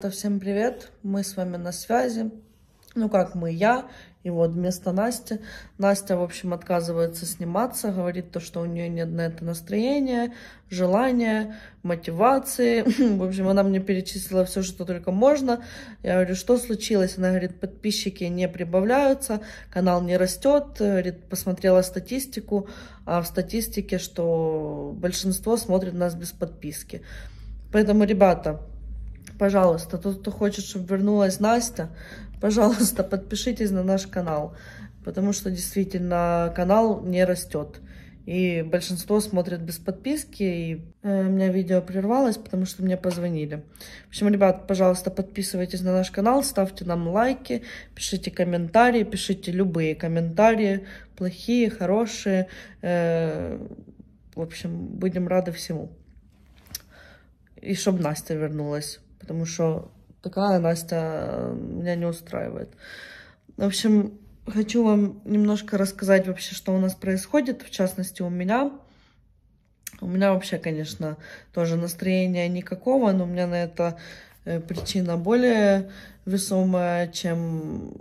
То всем привет, мы с вами на связи. Ну как мы, я и вот вместо Насти. Настя, в общем, отказывается сниматься, говорит то, что у нее нет на это настроения, желания, мотивации. В общем, она мне перечислила все, что только можно. Я говорю, что случилось? Она говорит, подписчики не прибавляются, канал не растет. Говорит, посмотрела статистику, а в статистике, что большинство смотрит нас без подписки. Поэтому, ребята, пожалуйста, тот, кто хочет, чтобы вернулась Настя, пожалуйста, подпишитесь на наш канал, потому что действительно канал не растет. И большинство смотрят без подписки, и э, у меня видео прервалось, потому что мне позвонили. В общем, ребят, пожалуйста, подписывайтесь на наш канал, ставьте нам лайки, пишите комментарии, пишите любые комментарии, плохие, хорошие. Э, в общем, будем рады всему. И чтобы Настя вернулась потому что такая Настя э, меня не устраивает. В общем, хочу вам немножко рассказать вообще, что у нас происходит, в частности, у меня. У меня вообще, конечно, тоже настроения никакого, но у меня на это э, причина более весомая, чем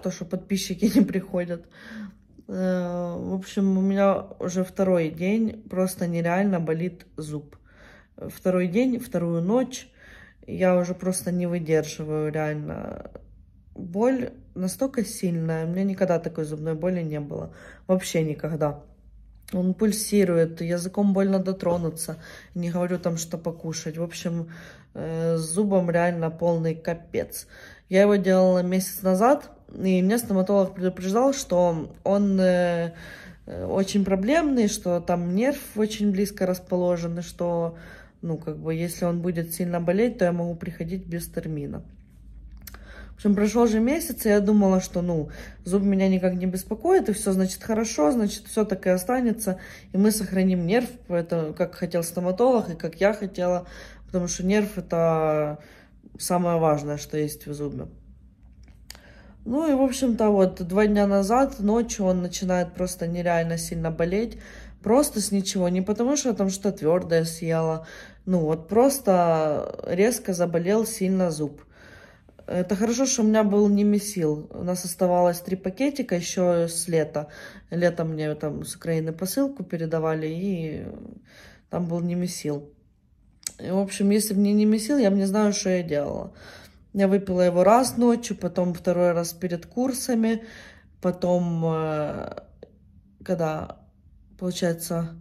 то, что подписчики не приходят. Э, в общем, у меня уже второй день просто нереально болит зуб второй день, вторую ночь я уже просто не выдерживаю, реально. Боль настолько сильная, у меня никогда такой зубной боли не было, вообще никогда. Он пульсирует, языком больно дотронуться, не говорю там, что покушать. В общем, э, с зубом реально полный капец. Я его делала месяц назад, и мне стоматолог предупреждал, что он... Э, э очень проблемный, что там нерв очень близко расположен, и что ну, как бы, если он будет сильно болеть, то я могу приходить без термина. В общем, прошел же месяц, и я думала, что, ну, зуб меня никак не беспокоит, и все, значит, хорошо, значит, все так и останется, и мы сохраним нерв, это как хотел стоматолог, и как я хотела, потому что нерв – это самое важное, что есть в зубе. Ну и, в общем-то, вот два дня назад ночью он начинает просто нереально сильно болеть. Просто с ничего. Не потому, что там что твердое съела. Ну вот просто резко заболел сильно зуб. Это хорошо, что у меня был не месил. У нас оставалось три пакетика еще с лета. Летом мне там с Украины посылку передавали, и там был не месил. И, в общем, если бы мне не месил, я бы не знаю, что я делала. Я выпила его раз ночью, потом второй раз перед курсами, потом, э, когда получается,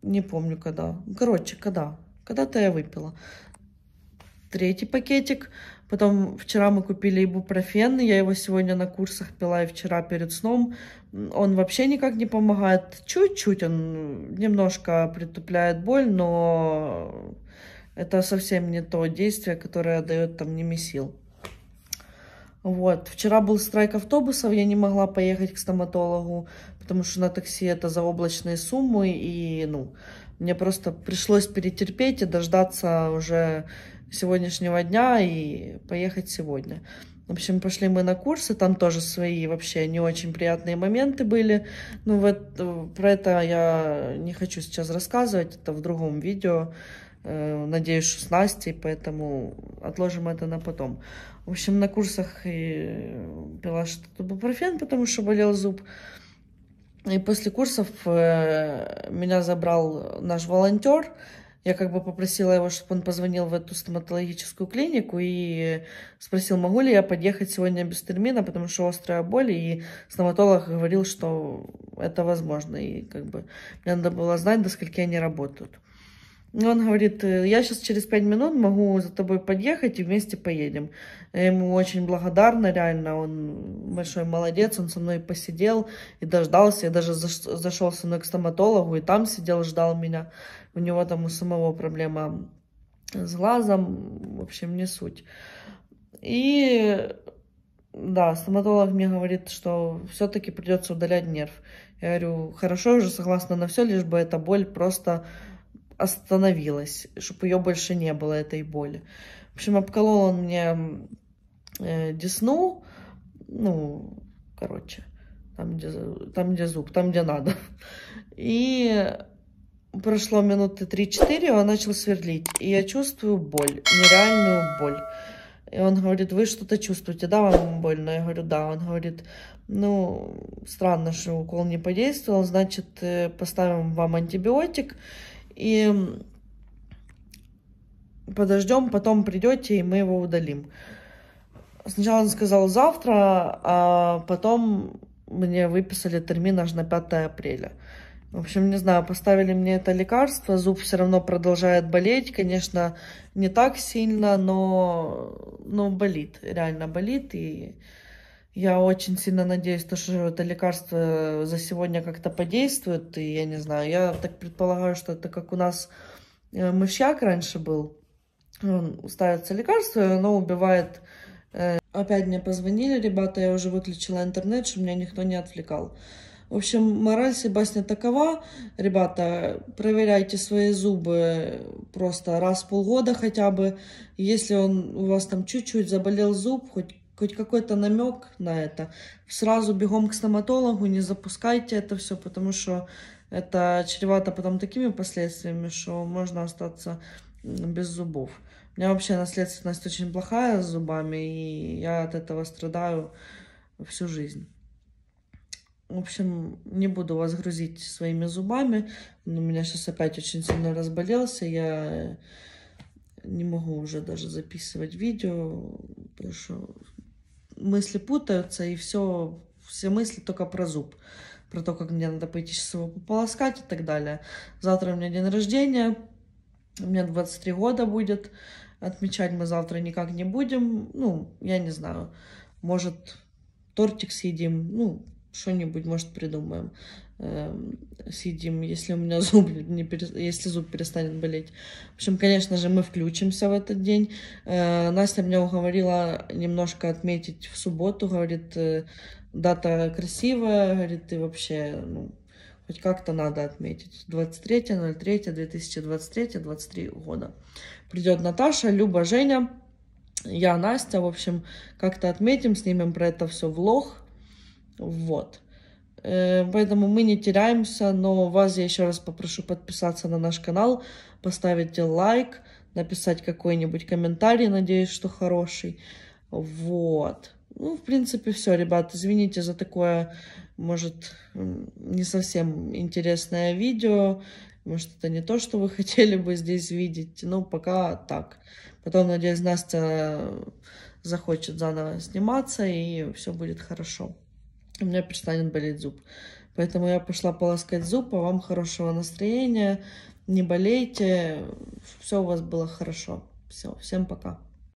не помню когда. Короче, когда. Когда-то я выпила. Третий пакетик. Потом вчера мы купили ибупрофен. Я его сегодня на курсах пила и вчера перед сном. Он вообще никак не помогает. Чуть-чуть он немножко притупляет боль, но это совсем не то действие, которое дает там немесил. Вот. Вчера был страйк автобусов, я не могла поехать к стоматологу потому что на такси это за облачные суммы, и, ну, мне просто пришлось перетерпеть и дождаться уже сегодняшнего дня и поехать сегодня. В общем, пошли мы на курсы, там тоже свои вообще не очень приятные моменты были. Ну вот э, про это я не хочу сейчас рассказывать, это в другом видео. Э, надеюсь, что с Настей, поэтому отложим это на потом. В общем, на курсах и пила что-то бупрофен, потому что болел зуб. И после курсов э, меня забрал наш волонтер. Я как бы попросила его, чтобы он позвонил в эту стоматологическую клинику и спросил, могу ли я подъехать сегодня без термина, потому что острая боль, и стоматолог говорил, что это возможно, и как бы мне надо было знать, до скольки они работают. Он говорит, «Э, я сейчас через пять минут могу за тобой подъехать и вместе поедем. Я ему очень благодарна, реально, он большой молодец, он со мной посидел и дождался, я даже зашел со мной к стоматологу и там сидел, ждал меня. У него там у самого проблема с глазом, в общем, не суть. И да, стоматолог мне говорит, что все-таки придется удалять нерв. Я говорю, хорошо, уже согласна на все, лишь бы эта боль просто остановилась, чтобы ее больше не было, этой боли. В общем, обколол он мне э, десну, ну, короче, там где, там, где зуб, там, где надо. И прошло минуты 3-4, он начал сверлить. И я чувствую боль, нереальную боль. И он говорит, вы что-то чувствуете, да, вам больно? Я говорю, да. Он говорит, ну, странно, что укол не подействовал, значит, э, поставим вам антибиотик и подождем, потом придете, и мы его удалим. Сначала он сказал завтра, а потом мне выписали термин аж на 5 апреля. В общем, не знаю, поставили мне это лекарство, зуб все равно продолжает болеть, конечно, не так сильно, но, но болит, реально болит, и я очень сильно надеюсь, то, что это лекарство э, за сегодня как-то подействует. И я не знаю, я так предполагаю, что это как у нас э, мышьяк раньше был. Ставится лекарство, и оно убивает. Э, опять мне позвонили ребята, я уже выключила интернет, чтобы меня никто не отвлекал. В общем, мораль всей басни такова, ребята, проверяйте свои зубы просто раз в полгода хотя бы. Если он у вас там чуть-чуть заболел зуб, хоть хоть какой-то намек на это. Сразу бегом к стоматологу, не запускайте это все, потому что это чревато потом такими последствиями, что можно остаться без зубов. У меня вообще наследственность очень плохая с зубами, и я от этого страдаю всю жизнь. В общем, не буду вас грузить своими зубами. Он у меня сейчас опять очень сильно разболелся. Я не могу уже даже записывать видео, потому что мысли путаются, и все, все мысли только про зуб. Про то, как мне надо пойти сейчас его пополоскать и так далее. Завтра у меня день рождения, мне 23 года будет. Отмечать мы завтра никак не будем. Ну, я не знаю. Может, тортик съедим. Ну, что-нибудь, может, придумаем э, эм, съедим, если у меня зуб не перест... если зуб перестанет болеть. В общем, конечно же, мы включимся в этот день. Э, Настя меня уговорила немножко отметить в субботу, говорит, э, дата красивая, говорит, и вообще, ну, хоть как-то надо отметить. 23.03.2023-23 года. Придет Наташа, Люба, Женя, я, Настя, в общем, как-то отметим, снимем про это все влог. Вот. Э, поэтому мы не теряемся, но вас я еще раз попрошу подписаться на наш канал, поставить лайк, написать какой-нибудь комментарий, надеюсь, что хороший. Вот. Ну, в принципе, все, ребят, извините за такое, может, не совсем интересное видео. Может, это не то, что вы хотели бы здесь видеть, но пока так. Потом, надеюсь, Настя э, захочет заново сниматься, и все будет хорошо у меня перестанет болеть зуб. Поэтому я пошла полоскать зуб, а вам хорошего настроения, не болейте, все у вас было хорошо. Все, всем пока.